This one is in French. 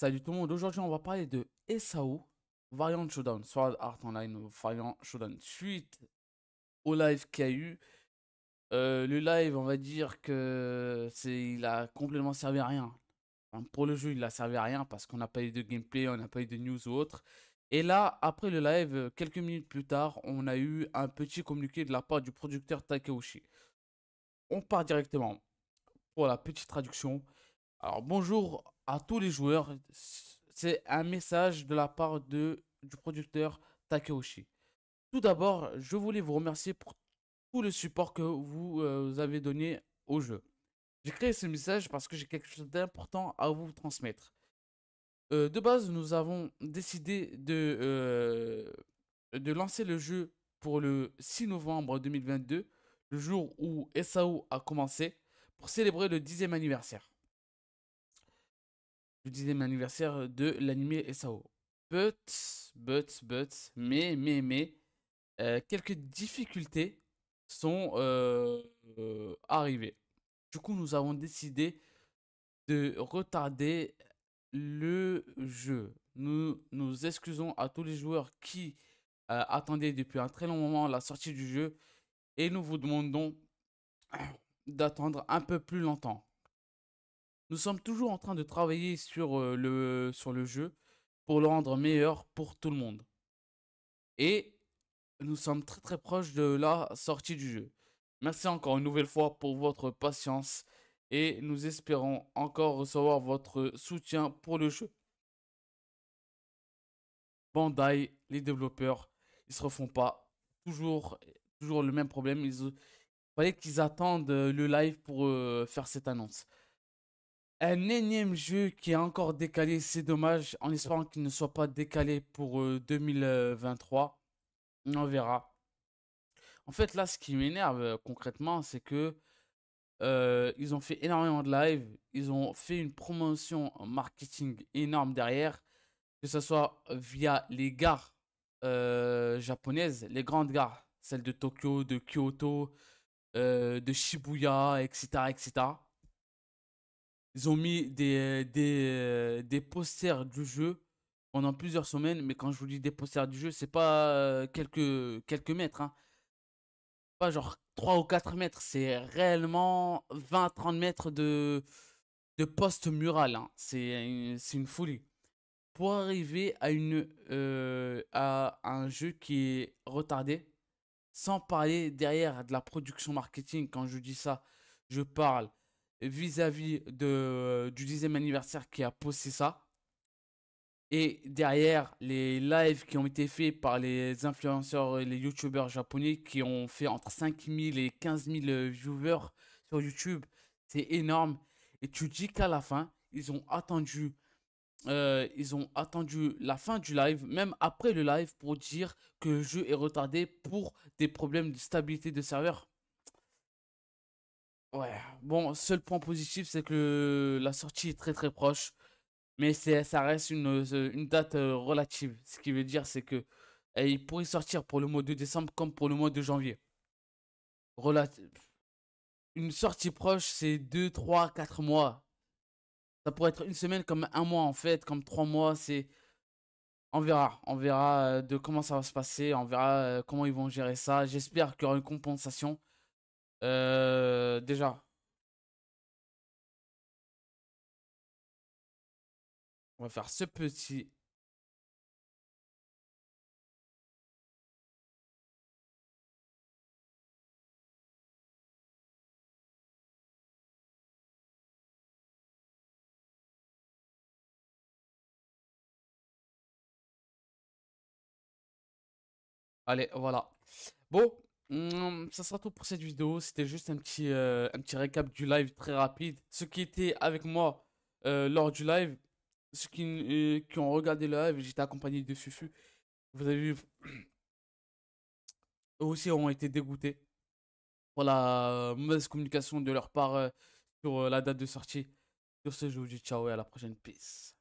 Salut tout le monde, aujourd'hui on va parler de SAO Variant Showdown, Sword Art Online Variant Showdown. Suite au live qu'il y a eu, euh, le live on va dire que c'est il a complètement servi à rien. pour le jeu il a servi à rien parce qu'on n'a pas eu de gameplay, on n'a pas eu de news ou autre. Et là, après le live, quelques minutes plus tard, on a eu un petit communiqué de la part du producteur Takeuchi. On part directement pour la petite traduction. Alors bonjour à tous les joueurs. C'est un message de la part de, du producteur Takeoshi. Tout d'abord, je voulais vous remercier pour tout le support que euh, vous, avez donné au jeu. J'ai créé ce message parce que j'ai quelque chose d'important à vous transmettre. Euh, de base, nous avons décidé de, euh, de lancer le jeu pour le 6 novembre 2022, le jour où SAO a commencé, pour célébrer le 10e anniversaire disais mon anniversaire euh, de l'anime SAO. But, but, but, mais, mais, mais, euh, quelques difficultés sont euh, arrivées. Du coup, nous avons décidé de retarder le jeu. Nous nous excusons à tous les joueurs qui attendaient depuis un très long moment la sortie du jeu et nous vous demandons d'attendre un peu plus longtemps. Nous sommes toujours en train de travailler sur, euh, le, sur le jeu pour le rendre meilleur pour tout le monde. Et nous sommes très très proches de la sortie du jeu. Merci encore une nouvelle fois pour votre patience et nous espérons encore recevoir votre soutien pour le jeu. Bandai, les développeurs, ils se refont pas. Toujours, toujours le même problème. Il fallait qu'ils attendent le live pour euh, faire cette annonce. Un énième jeu qui est encore décalé, c'est dommage, en espérant qu'il ne soit pas décalé pour 2023. Euh, On verra. En fait, là, ce qui m'énerve euh, concrètement, c'est que euh, ils ont fait énormément de live, ils ont fait une promotion marketing énorme derrière, que ce soit via les gares japonaises, les grandes gares, celles de Tokyo, de Kyoto, de Shibuya, etc., etc. Ils ont mis des, euh, des, euh, des posters du jeu pendant plusieurs semaines, mais quand je vous dis des posters du jeu, c'est pas euh, quelques, quelques mètres. Hein. Pas genre 3 ou 4 mètres, c'est réellement 20-30 mètres de, de poste mural. Hein. C'est une, folie. Pour arriver à, une, à un jeu qui est retardé, sans parler derrière de la production marketing, quand je dis ça, je parle vis-à-vis euh, du 10 anniversaire qui a posté ça. Et derrière, les lives qui ont été faits par les influenceurs et les youtubeurs japonais qui ont fait entre 5000 et 15000 viewers sur YouTube, c'est énorme. Et tu dis qu'à la fin, ils ont attendu. Euh, ils ont attendu la fin du live, même après le live, pour dire que le jeu est retardé pour des problèmes de stabilité de serveur. Ouais, bon, seul point positif, c'est que la sortie est très très proche, mais ça reste une, euh, une date euh, relative. Ce qui veut dire, c'est que eh, il pourrait sortir pour le mois de décembre comme pour le mois de janvier. une sortie proche, c'est 2, 3, 4 mois. Ça pourrait être une semaine comme un mois en fait, comme 3 mois, c'est... On verra, on verra euh, de comment ça va se passer, on verra comment ils vont gérer ça. J'espère qu'il y aura une compensation. Euh, déjà. On va faire ce petit. Allez, voilà. Bon, ça sera tout pour cette vidéo. C'était juste un petit, euh, un petit récap du live très rapide. Ceux qui étaient avec moi euh, lors du live, ceux qui, euh, qui ont regardé le live, j'étais accompagné de Fufu. Vous avez vu, eux aussi ont été dégoûtés pour la mauvaise communication de leur part sur la date de sortie. Sur ce, je vous dis ciao et à la prochaine. Peace.